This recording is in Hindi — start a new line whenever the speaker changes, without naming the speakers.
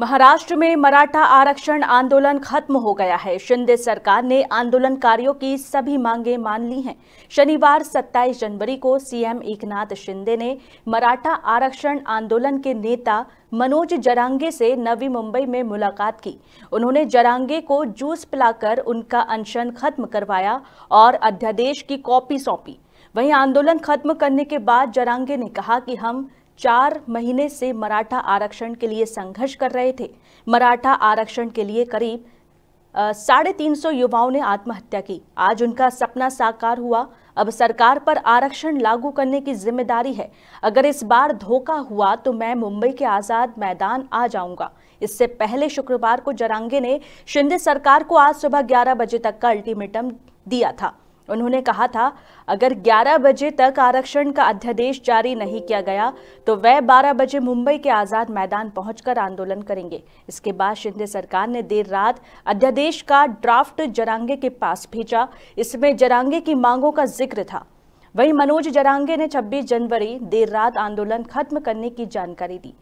महाराष्ट्र में मराठा आरक्षण आंदोलन खत्म हो गया है शिंदे सरकार ने आंदोलनकारियों की सभी मांगे मान ली हैं शनिवार 27 जनवरी को सीएम एकनाथ शिंदे ने मराठा आरक्षण आंदोलन के नेता मनोज जरांगे से नवी मुंबई में मुलाकात की उन्होंने जरांगे को जूस पिलाकर उनका अनशन खत्म करवाया और अध्यादेश की कॉपी सौंपी वहीं आंदोलन खत्म करने के बाद जरांगे ने कहा कि हम चार महीने से मराठा आरक्षण के लिए संघर्ष कर रहे थे मराठा आरक्षण के लिए करीब साढ़े तीन सौ युवाओं ने आत्महत्या की आज उनका सपना साकार हुआ अब सरकार पर आरक्षण लागू करने की जिम्मेदारी है अगर इस बार धोखा हुआ तो मैं मुंबई के आज़ाद मैदान आ जाऊंगा इससे पहले शुक्रवार को जरांगे ने शिंदे सरकार को आज सुबह 11 बजे तक का अल्टीमेटम दिया था उन्होंने कहा था अगर 11 बजे तक आरक्षण का अध्यादेश जारी नहीं किया गया तो वह 12 बजे मुंबई के आज़ाद मैदान पहुंचकर आंदोलन करेंगे इसके बाद शिंदे सरकार ने देर रात अध्यादेश का ड्राफ्ट जरांगे के पास भेजा इसमें जरांगे की मांगों का जिक्र था वहीं मनोज जरांगे ने 26 जनवरी देर रात आंदोलन खत्म करने की जानकारी दी